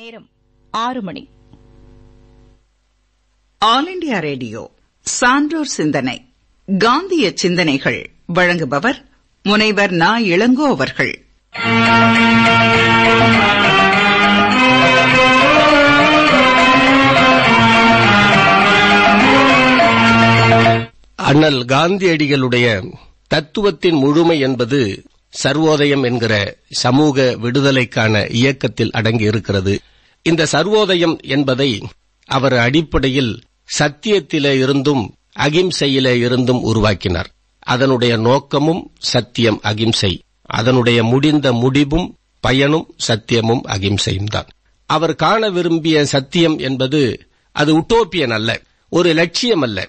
நேரம் ஆறு மணி all India radio சான்றோர் சிந்தனை காந்திய சிந்தனைகள் வழங்குபவர் முனைவர் நா இளங்கோ அவர்கள் அண்ணல் காந்தியடிகளுடைய தத்துவத்தின் முழுமை என்பது சர்வோதயம் என்கிற சமூக விடுதலைக்கான இயக்கத்தில் அடங்கி இருக்கிறது இந்த சர்வோதயம் என்பதை அவர் அடிப்படையில் சத்தியத்திலே இருந்தும் அகிம்சையிலே இருந்தும் உருவாக்கினார் அதனுடைய நோக்கமும் சத்தியம் அகிம்சை அதனுடைய முடிந்த முடிவும் பயனும் சத்தியமும் அகிம்சையும் தான் அவர் காண விரும்பிய சத்தியம் என்பது அது உட்டோப்பியன் அல்ல ஒரு லட்சியம் அல்ல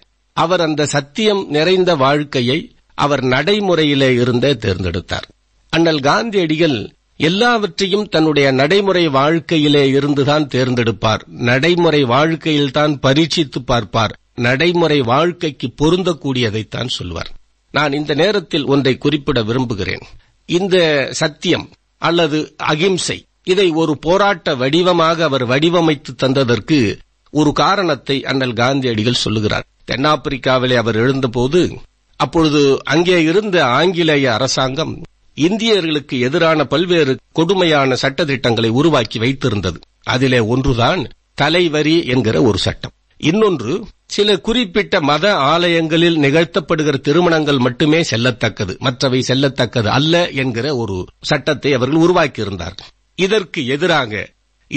அவர் அந்த சத்தியம் நிறைந்த வாழ்க்கையை அவர் நடைமுறையிலே இருந்தே தேர்ந்தெடுத்தார் அண்ணல் காந்தியடிகள் எல்லாவற்றையும் தன்னுடைய நடைமுறை வாழ்க்கையிலே இருந்துதான் தேர்ந்தெடுப்பார் நடைமுறை வாழ்க்கையில்தான் பரீட்சித்து பார்ப்பார் நடைமுறை வாழ்க்கைக்கு பொருந்தக்கூடியதைத்தான் சொல்வார் நான் இந்த நேரத்தில் ஒன்றை குறிப்பிட விரும்புகிறேன் இந்த சத்தியம் அல்லது அகிம்சை இதை ஒரு போராட்ட வடிவமாக அவர் வடிவமைத்து தந்ததற்கு ஒரு காரணத்தை அண்ணல் காந்தியடிகள் சொல்லுகிறார் தென்னாப்பிரிக்காவிலே அவர் எழுந்தபோது அப்பொழுது அங்கே இருந்த ஆங்கிலேய அரசாங்கம் இந்தியர்களுக்கு எதிரான பல்வேறு கொடுமையான சட்ட திட்டங்களை உருவாக்கி வைத்திருந்தது அதிலே ஒன்றுதான் தலைவரி என்கிற ஒரு சட்டம் இன்னொன்று சில குறிப்பிட்ட மத ஆலயங்களில் நிகழ்த்தப்படுகிற திருமணங்கள் மட்டுமே செல்லத்தக்கது மற்றவை செல்லத்தக்கது அல்ல என்கிற ஒரு சட்டத்தை அவர்கள் உருவாக்கியிருந்தார்கள் இதற்கு எதிராக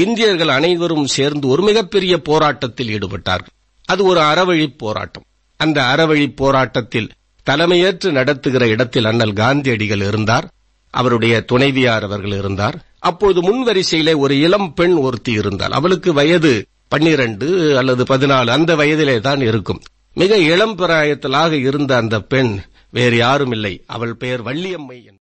இந்தியர்கள் அனைவரும் சேர்ந்து ஒரு மிகப்பெரிய போராட்டத்தில் ஈடுபட்டார்கள் அது ஒரு அறவழி போராட்டம் அந்த அறவழி போராட்டத்தில் தலைமையேற்று நடத்துகிற இடத்தில் அண்ணல் காந்தியடிகள் இருந்தார் அவருடைய துணைவியார் அவர்கள் இருந்தார் அப்போது முன்வரிசையிலே ஒரு இளம் பெண் ஒருத்தி இருந்தால் அவளுக்கு வயது பன்னிரண்டு அல்லது பதினாலு அந்த வயதிலே தான் இருக்கும் மிக இளம் பிராயத்திலாக இருந்த அந்த பெண் வேறு யாரும் இல்லை அவள் பெயர் வள்ளியம்மை